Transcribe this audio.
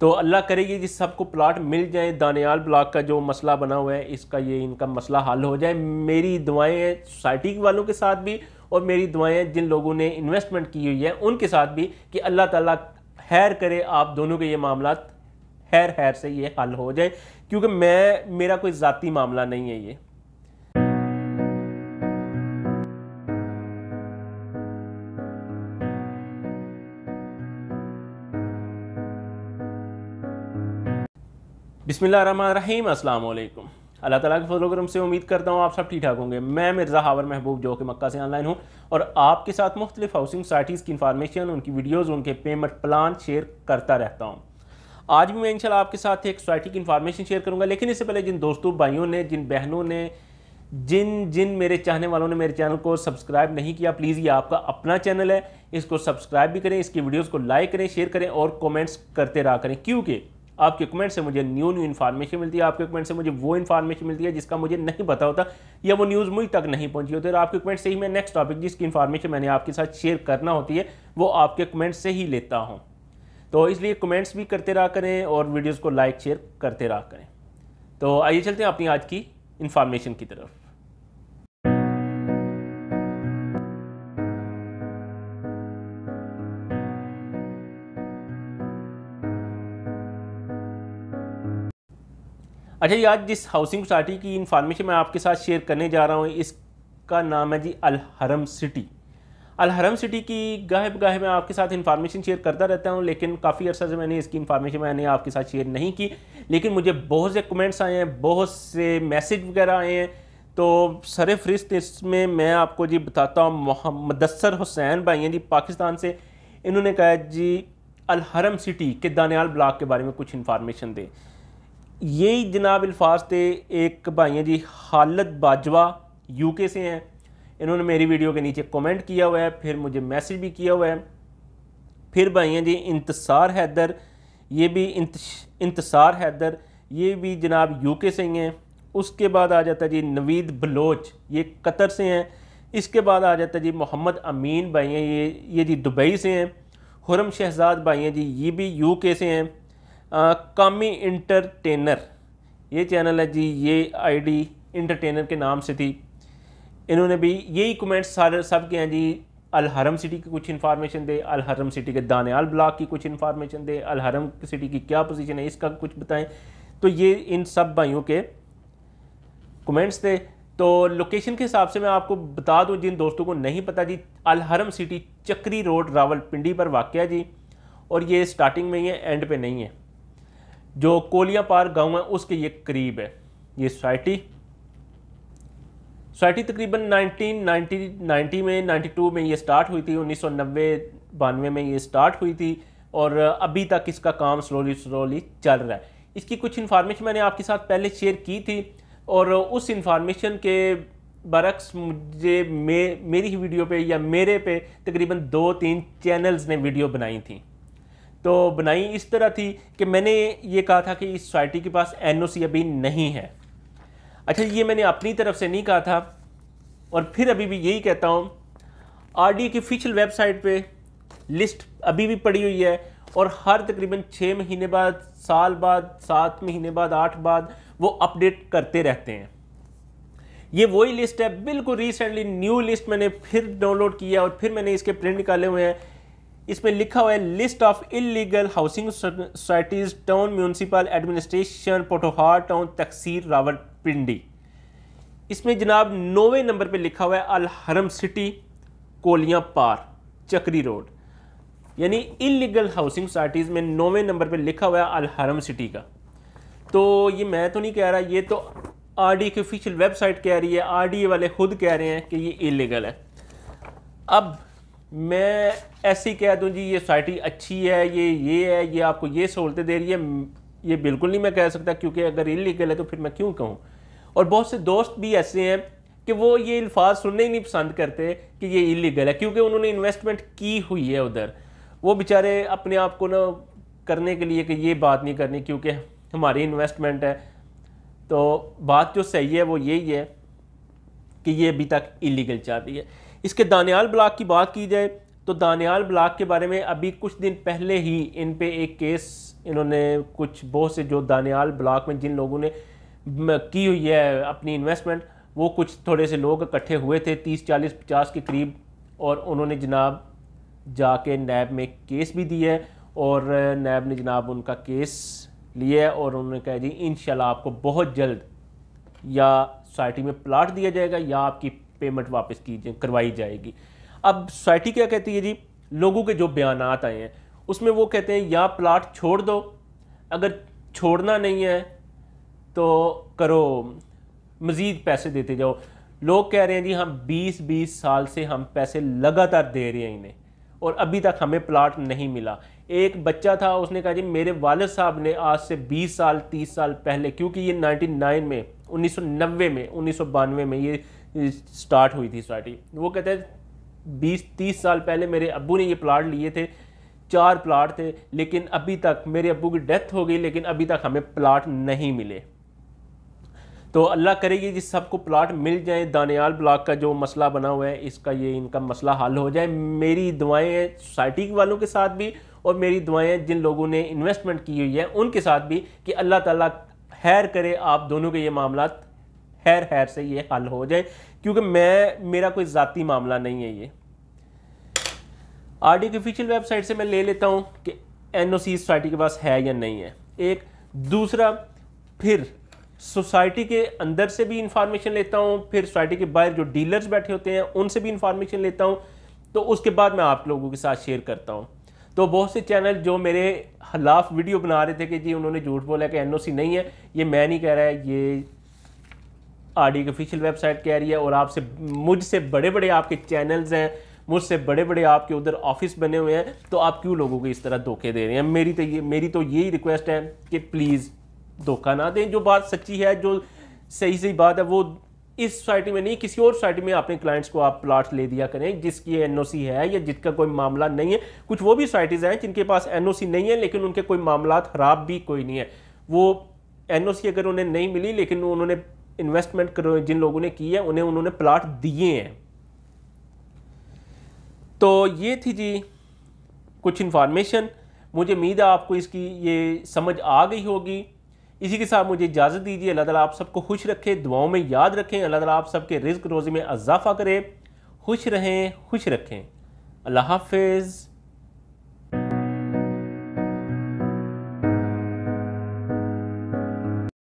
तो अल्लाह करेगी कि सबको प्लाट मिल जाए दानियाल ब्लाक का जो मसला बना हुआ है इसका ये इनका मसला हल हो जाए मेरी दुआएं हैं सोसाइटी वालों के साथ भी और मेरी दुआएं जिन लोगों ने इन्वेस्टमेंट की हुई है उनके साथ भी कि अल्लाह ताला हैर करे आप दोनों के ये मामला हैर हैर से ये हल हो जाए क्योंकि मैं मेरा कोई ज़ाती मामला नहीं है ये बिसमीम अल्लाम अल्लाह ताला के फजल करम से उम्मीद करता हूँ आप सब ठीक ठाक होंगे मैं मिर्ज़ा हावर महबूब जो कि मक्का से ऑनलाइन हूँ और आपके साथ मुख्तलिफ हाउसिंग सोसाइटीज़ की इन्फॉर्मेशन उनकी वीडियोज़ उनके पेमेंट प्लान शेयर करता रहता हूँ आज भी मैं इंशाल्लाह आपके साथ एक सोसाइटी की इन्फॉर्मेशन शेयर करूँगा लेकिन इससे पहले जिन दोस्तों भाइयों ने जिन बहनों ने जिन जिन मेरे चाहने वालों ने मेरे चैनल को सब्सक्राइब नहीं किया प्लीज़ ये आपका अपना चैनल है इसको सब्सक्राइब भी करें इसकी वीडियोज़ को लाइक करें शेयर करें और कॉमेंट्स करते रहा करें क्योंकि आपके कमेंट से मुझे न्यू न्यू इन्फॉर्मेशन मिलती है आपके कमेंट से मुझे वो इन्फॉर्मेशन मिलती है जिसका मुझे नहीं पता होता या वो न्यूज़ मुझ तक नहीं पहुंची होती और आपके कमेंट से ही मैं नेक्स्ट टॉपिक जिसकी इन्फॉर्मेशन मैंने आपके साथ शेयर करना होती है वो आपके कमेंट्स से ही लेता हूँ तो इसलिए कमेंट्स भी करते रहा करें और वीडियोज़ को लाइक शेयर करते रहा करें तो आइए चलते हैं अपनी आज की इन्फॉर्मेशन की तरफ अच्छा ये आज जिस हाउसिंग सोसाइटी की इन्फॉर्मेशन मैं आपके साथ शेयर करने जा रहा हूँ इसका नाम है जी अलहरम सिटी अलहरम सिटी की गाहे बगाहे मैं आपके साथ इन्फॉर्मेशन शेयर करता रहता हूँ लेकिन काफ़ी अर्सा से मैंने इसकी इन्फॉर्मेशन मैंने आपके साथ शेयर नहीं की लेकिन मुझे बहुत से कमेंट्स आए हैं बहुत से मैसेज वगैरह आए हैं तो सर फहरिस्त इसमें मैं आपको जी बताता हूँ मोहम्मदसर हुसैन भाई हैं जी पाकिस्तान से इन्होंने कहा जी अलहरम सिटी के दानियाल ब्लाक के बारे में कुछ इन्फॉर्मेशन दें यही जनाब अल्फाज थे एक भाई हैं जी हालत बाजवा यूके से हैं इन्होंने मेरी वीडियो के नीचे कमेंट किया हुआ है फिर मुझे मैसेज भी किया हुआ है फिर भाई हैं जी इंतसार हैदर ये भी इंतसार हैदर ये भी जनाब यूके से ही हैं उसके बाद आ जाता जी नवीद बलोच ये कतर से हैं इसके बाद आ जाता जी मोहम्मद अमीन भाई हैं ये ये जी दुबई से हैं हुरम शहजाद भाई हैं जी ये भी यूके से हैं कामी इंटरटेनर ये चैनल है जी ये आईडी इंटरटेनर के नाम से थी इन्होंने भी यही कमेंट्स सारे सब के हैं जी अलहरम सिटी की कुछ इन्फॉर्मेशन दे अलहरम सिटी के दानियाल ब्लॉक की कुछ इन्फॉर्मेशन दे अलहरम सिटी की क्या पोजीशन है इसका कुछ बताएं तो ये इन सब भाइयों के कमेंट्स थे तो लोकेशन के हिसाब से मैं आपको बता दूँ जिन दोस्तों को नहीं पता जी अलहरम सिटी चक्री रोड रावलपिंडी पर वाक़ जी और ये स्टार्टिंग में ही है एंड पे नहीं है जो कोलिया पार गांव है उसके ये करीब है ये सोसाइटी सोसाइटी तकरीबन 1990 90 में 92 में ये स्टार्ट हुई थी उन्नीस सौ में ये स्टार्ट हुई थी और अभी तक इसका काम स्लोली स्लोली चल रहा है इसकी कुछ इन्फॉर्मेशन मैंने आपके साथ पहले शेयर की थी और उस इन्फॉर्मेशन के बरक्स मुझे मे मेरी ही वीडियो पे या मेरे पे तकरीबन दो तीन चैनल्स ने वीडियो बनाई थी तो बनाई इस तरह थी कि मैंने ये कहा था कि इस सोसाइटी के पास एन अभी नहीं है अच्छा ये मैंने अपनी तरफ से नहीं कहा था और फिर अभी भी यही कहता हूँ आर की ऑफिशियल वेबसाइट पे लिस्ट अभी भी पड़ी हुई है और हर तकरीबन छः महीने बाद साल बाद सात महीने बाद आठ बाद वो अपडेट करते रहते हैं ये वही लिस्ट है बिल्कुल रिसेंटली न्यू लिस्ट मैंने फिर डाउनलोड किया और फिर मैंने इसके प्रिंट निकाले हुए हैं इसमें लिखा हुआ है list of illegal housing societies town municipal administration Potohar town तकसीर पिंडी इसमें जनाब नौवे नंबर पे लिखा हुआ है अलहरम सिटी कोलिया पार चक्री रोड यानी इलीगल हाउसिंग सोसाइटीज़ में नौवें नंबर पे लिखा हुआ है अलहरम सिटी का तो ये मैं तो नहीं कह रहा ये तो आरडी की ऑफिशियल वेबसाइट कह रही है आरडी वाले खुद कह रहे हैं कि ये इलीगल है अब मैं ही कह दूं जी ये सोसाइटी अच्छी है ये ये है ये आपको ये सहूलतें दे रही है ये बिल्कुल नहीं मैं कह सकता क्योंकि अगर इलीगल है तो फिर मैं क्यों कहूँ और बहुत से दोस्त भी ऐसे हैं कि वो ये अल्फाज सुनने ही नहीं पसंद करते कि ये इलीगल है क्योंकि उन्होंने इन्वेस्टमेंट की हुई है उधर वो बेचारे अपने आप को ना करने के लिए कि ये बात नहीं करनी क्योंकि हमारी इन्वेस्टमेंट है तो बात जो सही है वो यही है कि ये अभी तक इलीगल चल रही है इसके दानियाल ब्लाक की बात की जाए तो दानियाल ब्लाक के बारे में अभी कुछ दिन पहले ही इन पर एक केस इन्होंने कुछ बहुत से जो दानियाल ब्लाक में जिन लोगों ने की हुई है अपनी इन्वेस्टमेंट वो कुछ थोड़े से लोग इकट्ठे हुए थे तीस चालीस पचास के करीब और उन्होंने जनाब जाके नैब में केस भी दिया है और नैब ने जनाब उनका केस लिया है और उन्होंने कहा जी इन आपको बहुत जल्द या सोसाइटी में प्लाट दिया जाएगा या आपकी पेमेंट वापस की करवाई जाएगी अब सोसाइटी क्या कहती है जी लोगों के जो बयान आए हैं उसमें वो कहते हैं या प्लाट छोड़ दो अगर छोड़ना नहीं है तो करो मज़ीद पैसे देते जाओ लोग कह रहे हैं जी हम 20-20 साल से हम पैसे लगातार दे रहे हैं इन्हें और अभी तक हमें प्लाट नहीं मिला एक बच्चा था उसने कहा जी मेरे वालद साहब ने आज से 20 साल 30 साल पहले क्योंकि ये 99 में 1990 में उन्नीस में ये स्टार्ट हुई थी सोसाइटी वो कहते हैं बीस तीस साल पहले मेरे अबू ने ये प्लाट लिए थे चार प्लाट थे लेकिन अभी तक मेरे अबू की डेथ हो गई लेकिन अभी तक हमें प्लाट नहीं मिले तो अल्लाह करेगी जिस सबको प्लाट मिल जाए दानियाल ब्लॉक का जो मसला बना हुआ है इसका ये इनका मसला हल हो जाए मेरी दुआएं हैं सोसाइटी वालों के साथ भी और मेरी दुआएं जिन लोगों ने इन्वेस्टमेंट की हुई है उनके साथ भी कि अल्लाह ताला हैर करे आप दोनों के ये मामला हैर हैर से ये हल हो जाए क्योंकि मैं मेरा कोई ज़ाती मामला नहीं है ये ऑफिशियल वेबसाइट से मैं ले लेता हूँ कि एन ओ सी सोसाइटी के पास है या नहीं है एक दूसरा फिर सोसाइटी के अंदर से भी इंफॉर्मेशन लेता हूँ फिर सोसाइटी के बाहर जो डीलर्स बैठे होते हैं उनसे भी इंफॉर्मेशन लेता हूँ तो उसके बाद मैं आप लोगों के साथ शेयर करता हूँ तो बहुत से चैनल जो मेरे खिलाफ वीडियो बना रहे थे कि जी उन्होंने झूठ बोला कि एनओसी नहीं है ये मैं नहीं कह रहा है ये आरडी की ऑफिशियल वेबसाइट कह रही है और आपसे मुझसे बड़े बड़े आपके चैनल्स हैं मुझसे बड़े बड़े आपके उधर ऑफिस बने हुए हैं तो आप क्यों लोगों को इस तरह धोखे दे रहे हैं मेरी तो ये मेरी तो यही रिक्वेस्ट है कि प्लीज़ धोखा ना दें जो बात सच्ची है जो सही सही बात है वो इस सोसाइटी में नहीं किसी और सोसाइटी में अपने क्लाइंट्स को आप प्लाट्स ले दिया करें जिसकी एनओसी है या जिसका कोई मामला नहीं है कुछ वो भी सोसाइटीज़ हैं जिनके पास एनओसी नहीं है लेकिन उनके कोई मामला खराब भी कोई नहीं है वो एनओसी अगर उन्हें नहीं मिली लेकिन उन्होंने इन्वेस्टमेंट जिन लोगों ने की है उन्हें उन्होंने प्लाट दिए हैं तो ये थी जी कुछ इन्फॉर्मेशन मुझे उम्मीद है आपको इसकी ये समझ आ गई होगी इसी के साथ मुझे इजाज़त दीजिए अल्लाह ताला आप सबको खुश रखे दुआओं में याद रखें अल्लाह ताला आप सबके रिज्क रोज़ी में इजाफ़ा करे खुश रहें खुश रखें अल्लाह हाफिज़